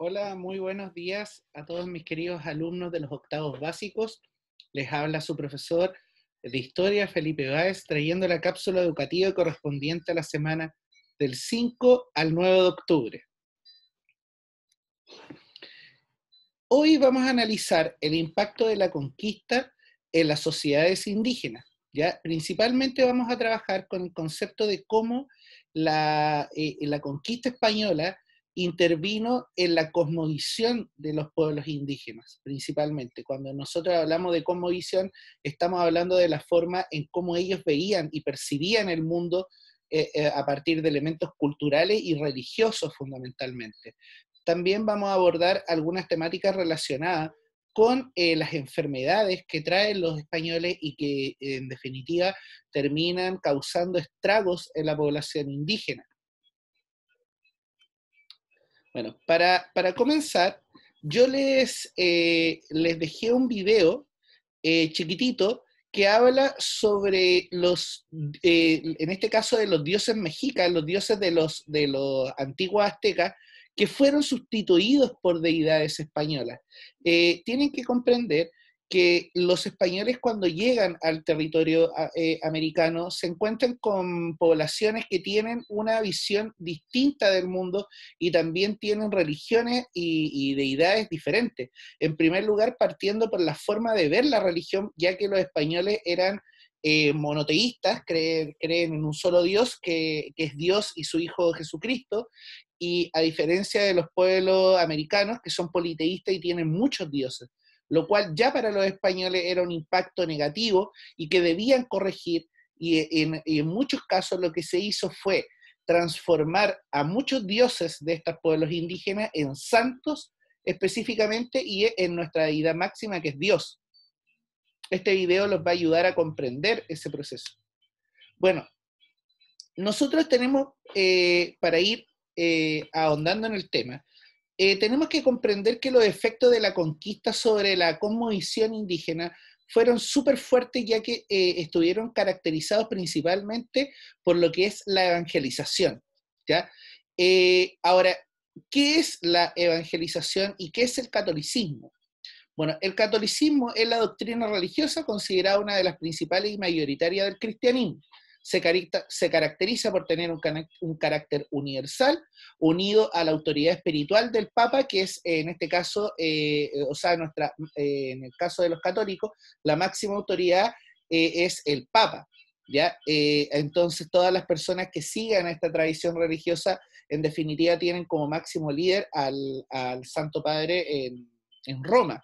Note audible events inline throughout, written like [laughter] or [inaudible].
Hola, muy buenos días a todos mis queridos alumnos de los octavos básicos. Les habla su profesor de historia, Felipe Báez, trayendo la cápsula educativa correspondiente a la semana del 5 al 9 de octubre. Hoy vamos a analizar el impacto de la conquista en las sociedades indígenas. ¿ya? Principalmente vamos a trabajar con el concepto de cómo la eh, conquista española intervino en la cosmovisión de los pueblos indígenas, principalmente. Cuando nosotros hablamos de cosmovisión, estamos hablando de la forma en cómo ellos veían y percibían el mundo eh, eh, a partir de elementos culturales y religiosos fundamentalmente. También vamos a abordar algunas temáticas relacionadas con eh, las enfermedades que traen los españoles y que en definitiva terminan causando estragos en la población indígena. Bueno, para, comenzar, yo les, eh, les dejé un video eh, chiquitito que habla sobre los, eh, en este caso de los dioses mexicanos, los dioses de los, de los antiguos aztecas, que fueron sustituidos por deidades españolas. tienen que comprender que los españoles cuando llegan al territorio eh, americano se encuentran con poblaciones que tienen una visión distinta del mundo y también tienen religiones y, deidades diferentes. En primer lugar, partiendo por la forma de ver la religión, ya que los españoles eran eh, monoteístas, creen, en un solo Dios, que es Dios y su Hijo Jesucristo, y a diferencia de los pueblos americanos, que son politeístas y tienen muchos dioses lo cual ya para los españoles era un impacto negativo y que debían corregir. Y en, muchos casos lo que se hizo fue transformar a muchos dioses de estos pueblos indígenas en santos específicamente y en nuestra deidad máxima que es Dios. Este video los va a ayudar a comprender ese proceso. Bueno, nosotros tenemos, eh, para ir eh, ahondando en el tema, eh, tenemos que comprender que los efectos de la conquista sobre la cosmovisión indígena fueron súper fuertes ya que eh, estuvieron caracterizados principalmente por lo que es la evangelización. Eh, ahora, ¿qué es la evangelización y qué es el catolicismo? Bueno, el catolicismo es la doctrina religiosa considerada una de las principales y mayoritarias del cristianismo se, se caracteriza por tener un, carácter universal, unido a la autoridad espiritual del Papa, que es eh, en este caso, eh, o sea, nuestra, eh, en el caso de los católicos, la máxima autoridad es el Papa. ¿ya? entonces, todas las personas que sigan esta tradición religiosa, en definitiva, tienen como máximo líder al, Santo Padre en Roma.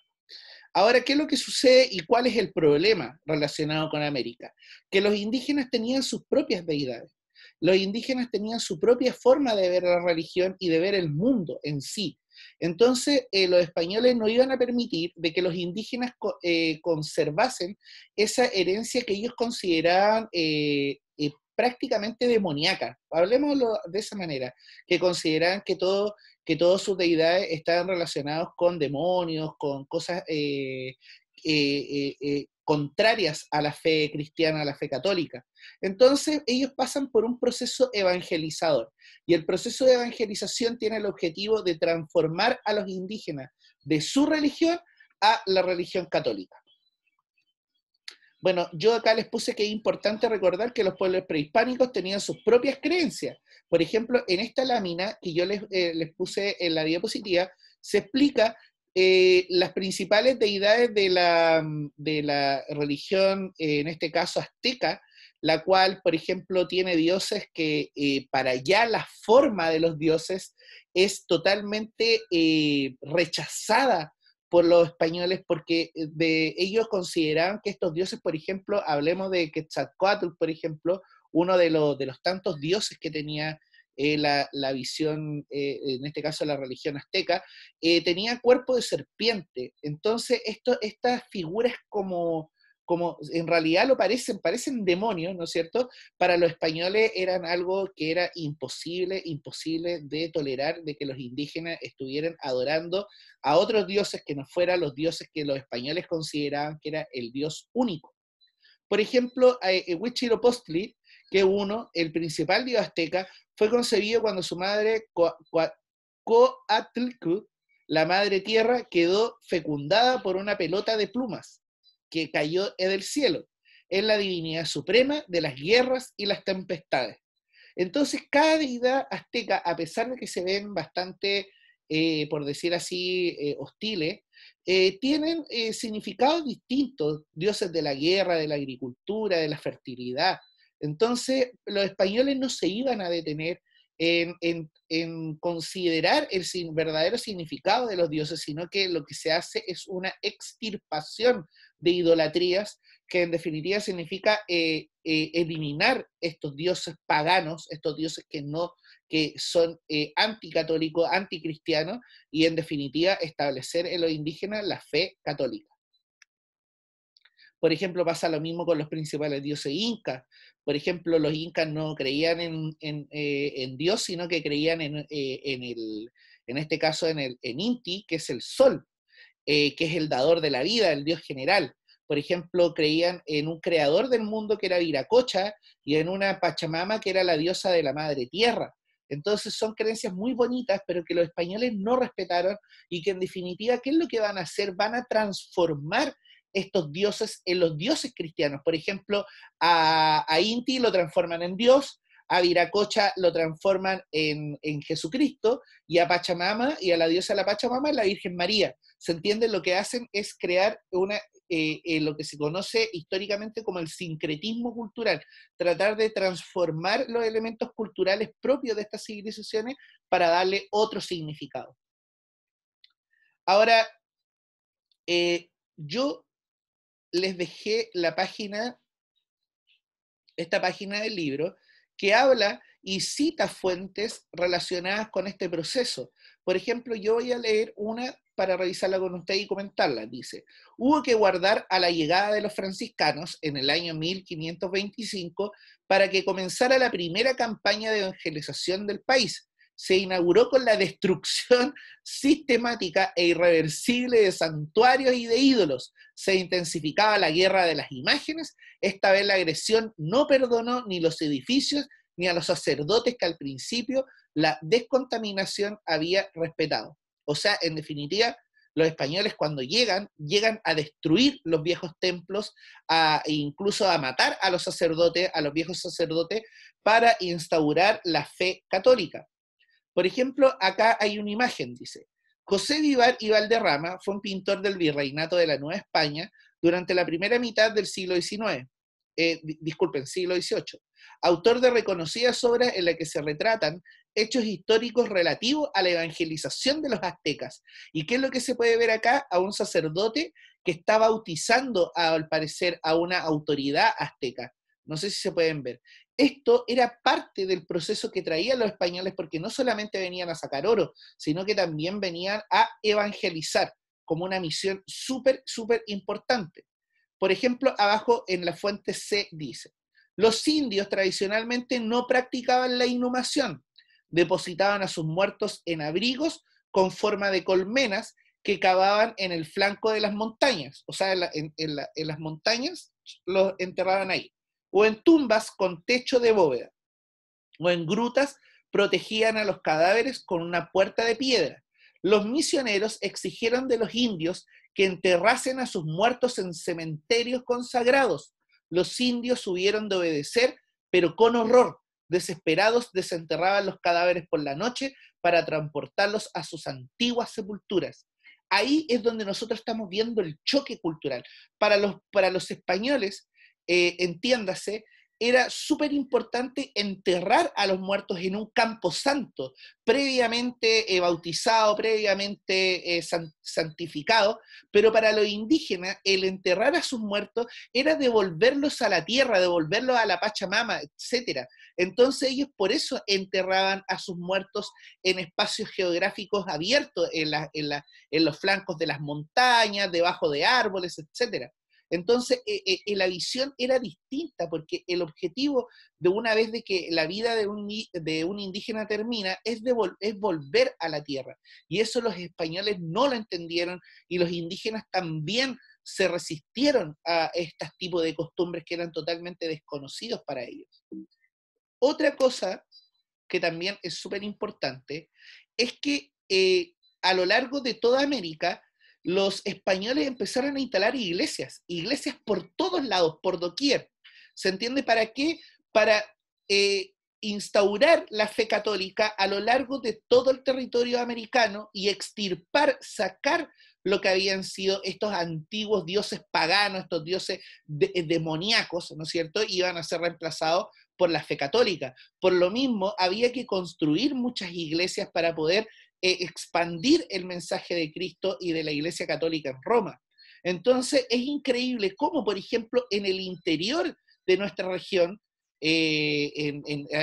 Ahora, ¿qué es lo que sucede y cuál es el problema relacionado con América? Que los indígenas tenían sus propias deidades. Los indígenas tenían su propia forma de ver la religión y de ver el mundo en sí. Entonces, eh, los españoles no iban a permitir de que los indígenas eh, conservasen esa herencia que ellos consideraban eh, prácticamente demoníaca, Hablemoslo de esa manera, que consideraban que todo que todas sus deidades están relacionados con demonios, con cosas eh, eh, eh, contrarias a la fe cristiana, a la fe católica. Entonces ellos pasan por un proceso evangelizador y el proceso de evangelización tiene el objetivo de transformar a los indígenas de su religión a la religión católica. Bueno, yo acá les puse que es importante recordar que los pueblos prehispánicos tenían sus propias creencias. Por ejemplo, en esta lámina que yo les, eh, puse en la diapositiva, se explica eh, las principales deidades de la, de la religión, eh, en este caso azteca, la cual, por ejemplo, tiene dioses que para ya la forma de los dioses es totalmente rechazada por los españoles porque eh, de ellos consideraban que estos dioses, por ejemplo, hablemos de Quetzalcoatl, por ejemplo, uno de los, de los tantos dioses que tenía eh, la, la, visión, eh, en este caso la religión azteca, tenía cuerpo de serpiente. Entonces, esto, estas figuras como como en realidad lo parecen, parecen demonios, ¿no es cierto? Para los españoles eran algo que era imposible, imposible de tolerar, de que los indígenas estuvieran adorando a otros dioses que no fueran los dioses que los españoles consideraban que era el dios único. Por ejemplo, eh, Huitzilopochtli, que uno, el principal dios azteca, fue concebido cuando su madre Coatlicue, la madre tierra, quedó fecundada por una pelota de plumas que cayó del cielo. Es la divinidad suprema de las guerras y las tempestades. Entonces, cada deidad azteca, a pesar de que se ven bastante, eh, por decir así, eh, hostiles, eh, tienen significados distintos, dioses de la guerra, de la agricultura, de la fertilidad. Entonces, los españoles no se iban a detener en, considerar el verdadero significado de los dioses, sino que lo que se hace es una extirpación de idolatrías, que en definitiva significa eh, eh, eliminar estos dioses paganos, estos dioses que no que son eh, anticatólicos, anticristianos, y en definitiva establecer en los indígenas la fe católica. Por ejemplo, pasa lo mismo con los principales dioses incas. Por ejemplo, los incas no creían en, Dios, sino que creían en, en el, en este caso en, el, en Inti, que es el sol. Eh, que es el dador de la vida, el Dios general. Por ejemplo, creían en un creador del mundo que era Viracocha y en una Pachamama que era la diosa de la madre tierra. Entonces son creencias muy bonitas, pero que los españoles no respetaron y que en definitiva, ¿qué es lo que van a hacer? Van a transformar estos dioses en los dioses cristianos. Por ejemplo, a Inti lo transforman en Dios, a Viracocha lo transforman en, Jesucristo y a Pachamama y a la diosa la Pachamama la Virgen María. Se entiende lo que hacen es crear una, eh, eh, lo que se conoce históricamente como el sincretismo cultural, tratar de transformar los elementos culturales propios de estas civilizaciones para darle otro significado. Ahora, eh, yo les dejé la página, esta página del libro, que habla y cita fuentes relacionadas con este proceso. Por ejemplo, yo voy a leer una para revisarla con usted y comentarla. Dice, hubo que guardar a la llegada de los franciscanos en el año 1525 para que comenzara la primera campaña de evangelización del país, se inauguró con la destrucción [laughs] sistemática e irreversible de santuarios y de ídolos. Se intensificaba la guerra de las imágenes. Esta vez la agresión no perdonó ni los edificios ni a los sacerdotes que al principio la descontaminación había respetado. O sea, en definitiva, los españoles cuando llegan, llegan a destruir los viejos templos, e incluso a matar a los sacerdotes, a los viejos sacerdotes, para instaurar la fe católica. Por ejemplo, acá hay una imagen, dice, José Vivar y Valderrama fue un pintor del virreinato de la Nueva España durante la primera mitad del siglo XIX, eh, disculpen, siglo XVIII, autor de reconocidas obras en las que se retratan hechos históricos relativos a la evangelización de los aztecas. ¿Y qué es lo que se puede ver acá? A un sacerdote que está bautizando, al parecer, a una autoridad azteca. No sé si se pueden ver esto era parte del proceso que traían los españoles porque no solamente venían a sacar oro, sino que también venían a evangelizar como una misión súper, súper importante. Por ejemplo, abajo en la fuente C dice, los indios tradicionalmente no practicaban la inhumación, depositaban a sus muertos en abrigos con forma de colmenas que cavaban en el flanco de las montañas, o sea, en, en las montañas los enterraban ahí o en tumbas con techo de bóveda, o en grutas protegían a los cadáveres con una puerta de piedra. Los misioneros exigieron de los indios que enterrasen a sus muertos en cementerios consagrados. Los indios hubieron de obedecer, pero con horror. Desesperados desenterraban los cadáveres por la noche para transportarlos a sus antiguas sepulturas. Ahí es donde nosotros estamos viendo el choque cultural. Para los, para los españoles, eh, entiéndase, era súper importante enterrar a los muertos en un campo santo, previamente eh, bautizado, previamente eh, santificado, pero para los indígenas el enterrar a sus muertos era devolverlos a la tierra, devolverlos a la Pachamama, etc. Entonces ellos por eso enterraban a sus muertos en espacios geográficos abiertos, en, en los flancos de las montañas, debajo de árboles, etc. Entonces, eh, eh, eh, la visión era distinta porque el objetivo de una vez de que la vida de un, de un indígena termina es, es volver a la tierra. Y eso los españoles no lo entendieron y los indígenas también se resistieron a este tipo de costumbres que eran totalmente desconocidos para ellos. Otra cosa que también es súper importante es que a lo largo de toda América los españoles empezaron a instalar iglesias, iglesias por todos lados, por doquier. ¿Se entiende para qué? Para eh, instaurar la fe católica a lo largo de todo el territorio americano y extirpar, sacar lo que habían sido estos antiguos dioses paganos, estos dioses eh, demoníacos, ¿no es cierto? Iban a ser reemplazados por la fe católica. Por lo mismo, había que construir muchas iglesias para poder eh, expandir el mensaje de Cristo y de la Iglesia Católica en Roma. Entonces, es increíble cómo, por ejemplo, en el interior de nuestra región, eh,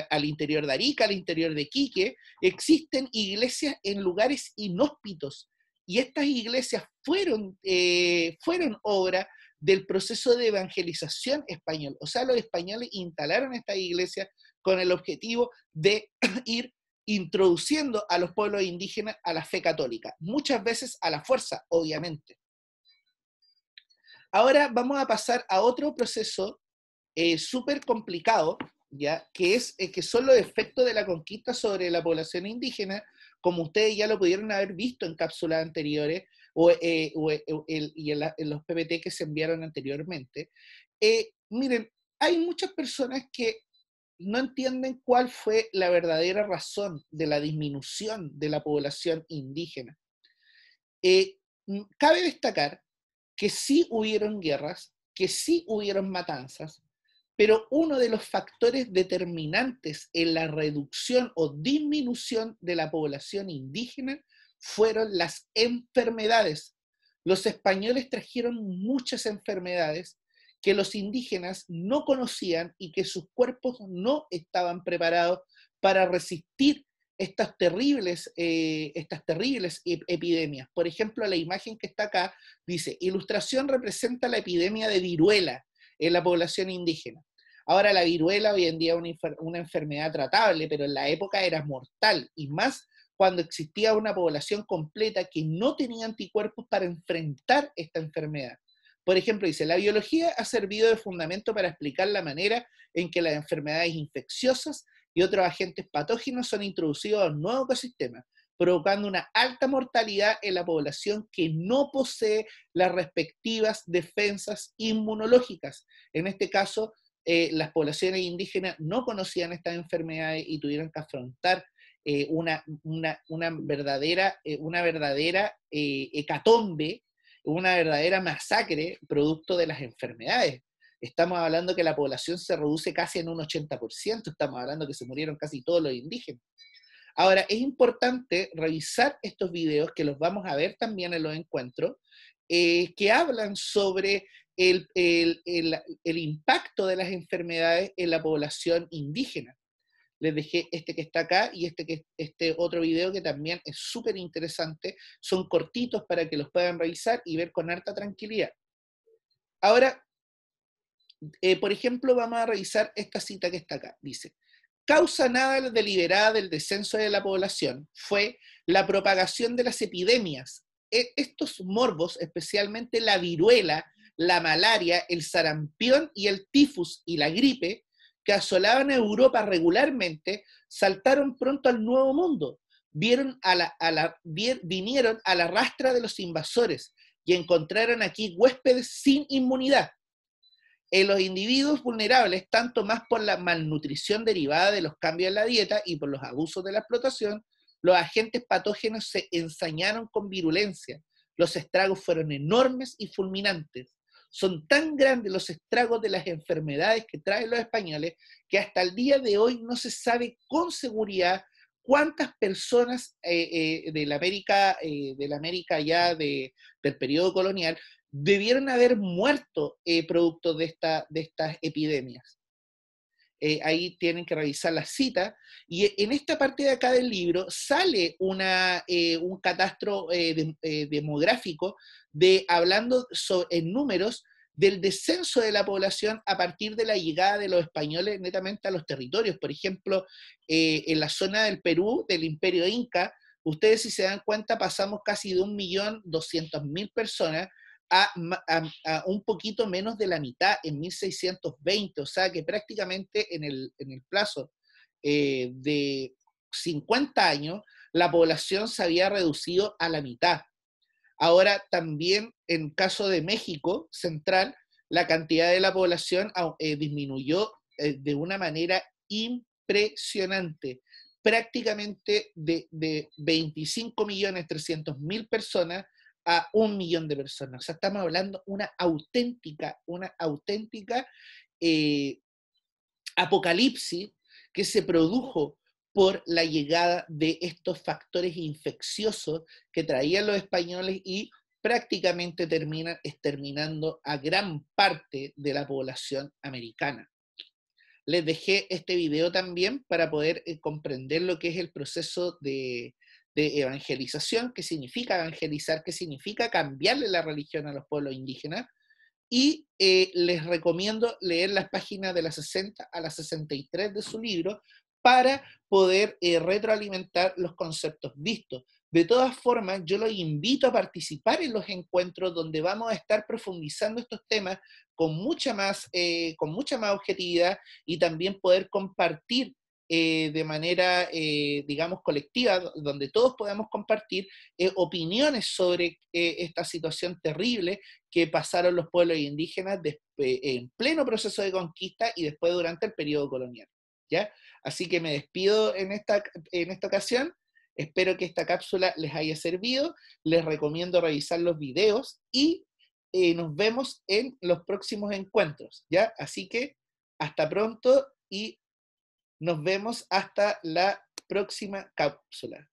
al interior de Arica, al interior de Quique, existen iglesias en lugares inhóspitos. Y estas iglesias fueron, eh, fueron obra del proceso de evangelización español. O sea, los españoles instalaron estas iglesias con el objetivo de [clears throat] ir introduciendo a los pueblos indígenas a la fe católica, muchas veces a la fuerza, obviamente. Ahora vamos a pasar a otro proceso eh, súper complicado, ¿ya? que es eh, que son los efectos de la conquista sobre la población indígena, como ustedes ya lo pudieron haber visto en cápsulas anteriores eh, y en, en, los PPT que se enviaron anteriormente. miren, hay muchas personas que no entienden cuál fue la verdadera razón de la disminución de la población indígena. Eh, cabe destacar que sí hubieron guerras, que sí hubieron matanzas, pero uno de los factores determinantes en la reducción o disminución de la población indígena fueron las enfermedades. Los españoles trajeron muchas enfermedades que los indígenas no conocían y que sus cuerpos no estaban preparados para resistir estas terribles, eh, estas terribles epidemias. Por ejemplo, la imagen que está acá dice, ilustración representa la epidemia de viruela en la población indígena. Ahora la viruela hoy en día es una enfermedad tratable, pero en la época era mortal y más cuando existía una población completa que no tenía anticuerpos para enfrentar esta enfermedad. Por ejemplo, dice, la biología ha servido de fundamento para explicar la manera en que las enfermedades infecciosas y otros agentes patógenos son introducidos a un nuevo ecosistema, provocando una alta mortalidad en la población que no posee las respectivas defensas inmunológicas. En este caso, eh, las poblaciones indígenas no conocían estas enfermedades y tuvieron que afrontar eh, una, verdadera, eh, una verdadera hecatombe una verdadera masacre producto de las enfermedades. Estamos hablando que la población se reduce casi en un 80%, estamos hablando que se murieron casi todos los indígenas. Ahora, es importante revisar estos videos que los vamos a ver también en los encuentros, eh, que hablan sobre el impacto de las enfermedades en la población indígena les dejé este que está acá y este, que, este otro video que también es súper interesante. Son cortitos para que los puedan revisar y ver con harta tranquilidad. Ahora, eh, por ejemplo, vamos a revisar esta cita que está acá. Dice, causa nada deliberada del descenso de la población fue la propagación de las epidemias. E, estos morbos, especialmente la viruela, la malaria, el sarampión y el tifus y la gripe, que asolaban a Europa regularmente saltaron pronto al Nuevo Mundo. vinieron a la rastra de los invasores y encontraron aquí huéspedes sin inmunidad. En los individuos vulnerables, tanto más por la malnutrición derivada de los cambios en la dieta y por los abusos de la explotación, los agentes patógenos se ensañaron con virulencia. Los estragos fueron enormes y fulminantes. Son tan grandes los estragos de las enfermedades que traen los españoles que hasta el día de hoy no se sabe con seguridad cuántas personas eh, eh, de la América, eh, América ya del periodo colonial debieron haber muerto producto de, esta, de estas epidemias. Eh, ahí tienen que revisar la cita. Y e, en esta parte de acá del libro sale eh, un catastro eh, demográfico de hablando en números del descenso de la población a partir de la llegada de los españoles netamente a los territorios. Por ejemplo, en la zona del Perú, del imperio inca, ustedes si se dan cuenta pasamos casi de 1.200.000 personas a, un poquito menos de la mitad en 1620, o sea que prácticamente en el, plazo eh, de 50 años la población se había reducido a la mitad. Ahora también en caso de México Central, la cantidad de la población eh, disminuyó eh, de una manera impresionante prácticamente de, de 25.300.000 personas a un millón de personas. O sea, estamos hablando una auténtica, una auténtica eh, apocalipsis que se produjo por la llegada de estos factores infecciosos que traían los españoles y prácticamente terminan exterminando a gran parte de la población americana. Les dejé este video también para poder eh, comprender lo que es el proceso de, de evangelización, que significa evangelizar, que significa cambiarle la religión a los pueblos indígenas. Y eh, les recomiendo leer las páginas de las 60 a las 63 de su libro para poder eh, retroalimentar los conceptos vistos. De todas formas, yo los invito a participar en los encuentros donde vamos a estar profundizando estos temas con mucha más, eh, con mucha más objetividad y también poder compartir eh, de manera, eh, digamos, colectiva, donde todos podamos compartir eh, opiniones sobre esta situación terrible que pasaron los pueblos indígenas en pleno proceso de conquista y después durante el periodo colonial. ¿ya? Así que me despido en esta, en esta ocasión. Espero que esta cápsula les haya servido. Les recomiendo revisar los videos y nos vemos en los próximos encuentros, ¿ya? Así que hasta pronto y nos vemos hasta la próxima cápsula.